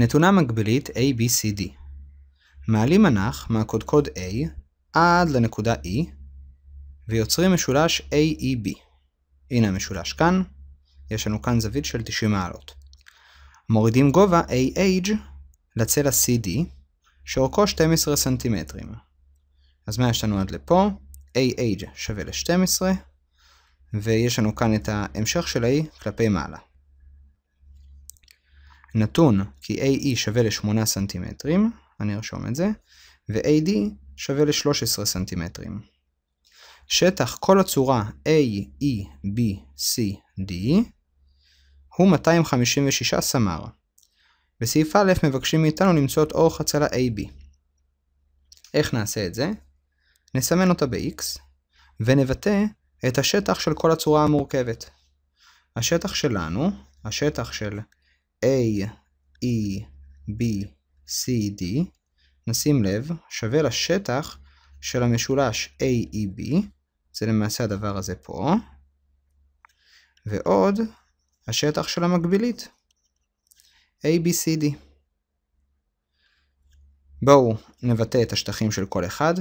נתונה מקבילית ABCD. מעלים מנח מהקודקוד A עד לנקודה E ויוצרים משולש AEB. הנה המשולש כאן, יש לנו כאן זווית של 90 מעלות. מורידים גובה AH לצלע CD שאורכו 12 סנטימטרים. אז מה יש לנו עד לפה? AH שווה ל-12 ויש לנו כאן את ההמשך של A כלפי מעלה. נתון כי AE שווה ל-8 סנטימטרים, אני ארשום את זה, ו-AD שווה ל-13 סנטימטרים. שטח כל הצורה A, E, B, C, D הוא 256 סמ"ר. בסעיף א' מבקשים מאיתנו למצוא את אורך הצלה AB. איך נעשה את זה? נסמן אותה ב-X, ונבטא את השטח של כל הצורה המורכבת. השטח שלנו, השטח של a, e, b, c, d, נשים לב, שווה לשטח של המשולש A, E, B, זה למעשה הדבר הזה פה, ועוד השטח של המקבילית, A, B, C, D. בואו נבטא את השטחים של כל אחד.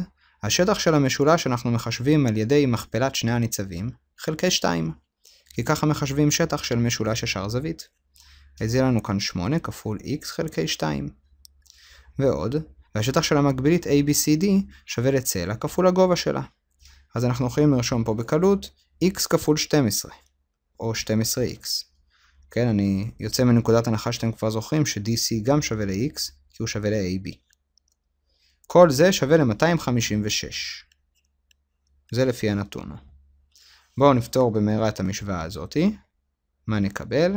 השטח של המשולש אנחנו מחשבים על ידי מכפלת שני הניצבים, חלקי 2, כי ככה מחשבים שטח של משולש ישר זווית. אז יהיה לנו כאן 8 כפול x חלקי 2. ועוד, והשטח של המקבילית ABCD שווה לצלע כפול הגובה שלה. אז אנחנו יכולים לרשום פה בקלות x כפול 12, או 12x. כן, אני יוצא מנקודת הנחה שאתם כבר זוכרים ש-DC גם שווה ל-x, כי הוא שווה ל-AB. כל זה שווה ל-256. זה לפי הנתון. בואו נפתור במהרה את המשוואה הזאתי. מה נקבל?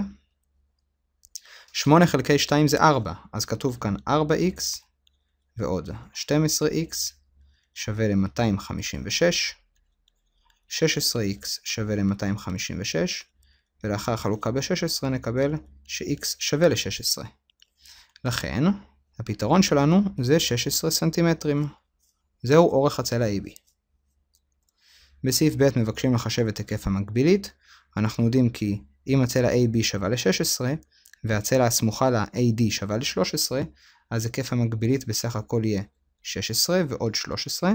8 חלקי 2 זה 4, אז כתוב כאן 4x ועוד 12x שווה ל-256, 16x שווה ל-256, ולאחר חלוקה ב-16 נקבל ש-x שווה ל-16. לכן, הפתרון שלנו זה 16 סנטימטרים. זהו אורך הצלע AB. בסעיף ב' מבקשים לחשב את היקף המקבילית, אנחנו יודעים כי אם הצלע AB שווה ל-16, והצלע הסמוכה לה AD שווה ל-13, אז היקף המקבילית בסך הכל יהיה 16 ועוד 13,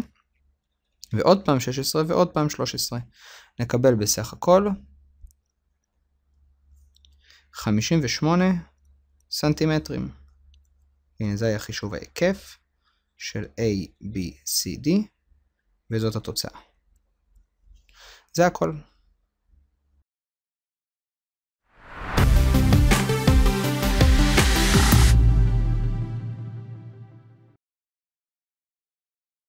ועוד פעם 16 ועוד פעם 13. נקבל בסך הכל 58 סנטימטרים. הנה זה היה חישוב ההיקף של ABCD, וזאת התוצאה. זה הכל.